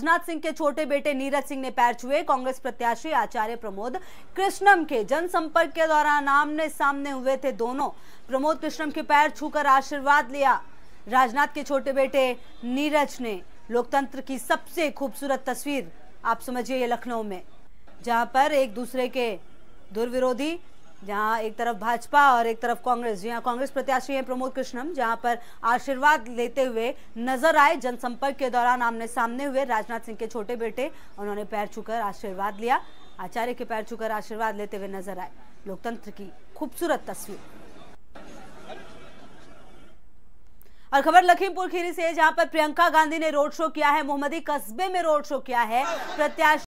राजनाथ सिंह के छोटे बेटे नीरज सिंह ने पैर छुए कांग्रेस प्रत्याशी आचार्य प्रमोद कृष्णम के जनसंपर्क के दौरान आमने सामने हुए थे दोनों प्रमोद कृष्णम के पैर छूकर आशीर्वाद लिया राजनाथ के छोटे बेटे नीरज ने लोकतंत्र की सबसे खूबसूरत तस्वीर आप समझिए लखनऊ में जहां पर एक दूसरे के दुर्विरोधी जहां एक तरफ भाजपा और एक तरफ कांग्रेस जी हाँ कांग्रेस प्रत्याशी हैं प्रमोद कृष्णम जहां पर आशीर्वाद लेते हुए नजर आए जनसंपर्क के दौरान आमने सामने हुए राजनाथ सिंह के छोटे बेटे उन्होंने पैर छूकर आशीर्वाद लिया आचार्य के पैर छूकर आशीर्वाद लेते हुए नजर आए लोकतंत्र की खूबसूरत तस्वीर और खबर लखीमपुर खीरी से जहां पर प्रियंका गांधी ने रोड शो किया है मोहम्मदी कस्बे में रोड शो किया है प्रत्याशी